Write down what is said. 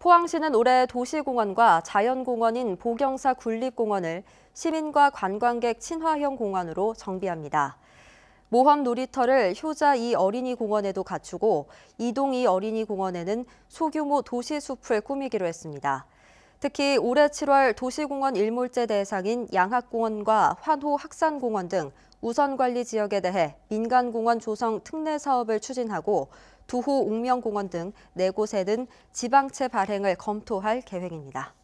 포항시는 올해 도시공원과 자연공원인 보경사 군립공원을 시민과 관광객 친화형 공원으로 정비합니다. 모험 놀이터를 효자 2 어린이 공원에도 갖추고 이동 2 어린이 공원에는 소규모 도시 숲을 꾸미기로 했습니다. 특히 올해 7월 도시공원 일몰제 대상인 양학공원과 환호학산공원 등 우선관리 지역에 대해 민간공원 조성 특례 사업을 추진하고 두호 옥명공원 등 네곳에는 지방채 발행을 검토할 계획입니다.